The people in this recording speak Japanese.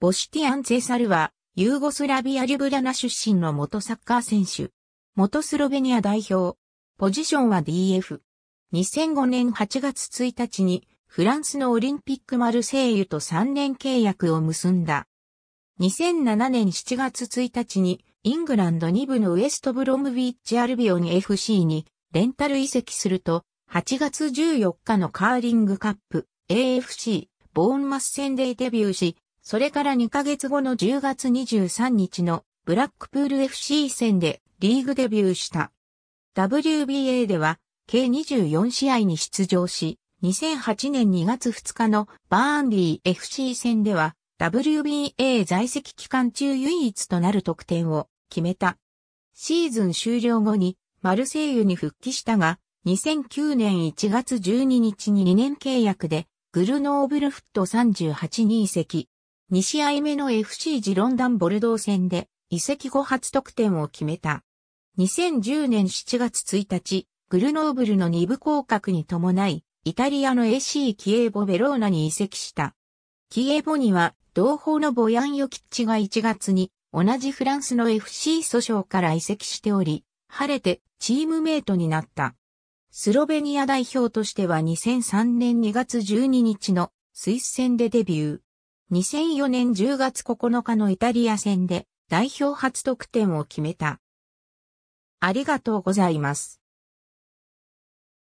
ボシティアン・ゼサルは、ユーゴスラビア・リュブリャナ出身の元サッカー選手。元スロベニア代表。ポジションは DF。2005年8月1日に、フランスのオリンピックマルセイユと3年契約を結んだ。2007年7月1日に、イングランド2部のウエストブロムビッチアルビオに FC にレンタル移籍すると、8月14日のカーリングカップ AFC ボーンマス戦でデビューし、それから2ヶ月後の10月23日のブラックプール FC 戦でリーグデビューした。WBA では計24試合に出場し、2008年2月2日のバーンリー FC 戦では WBA 在籍期間中唯一となる得点を決めた。シーズン終了後にマルセイユに復帰したが、2009年1月12日に2年契約でグルノーブルフット38に移籍。2試合目の FC ジロンダンボルドー戦で、移籍後初得点を決めた。2010年7月1日、グルノーブルの2部降格に伴い、イタリアの AC キエーボ・ベローナに移籍した。キエーボには、同胞のボヤン・ヨキッチが1月に、同じフランスの FC 訴訟から移籍しており、晴れてチームメイトになった。スロベニア代表としては2003年2月12日のスイス戦でデビュー。2004年10月9日のイタリア戦で代表初得点を決めた。ありがとうございます。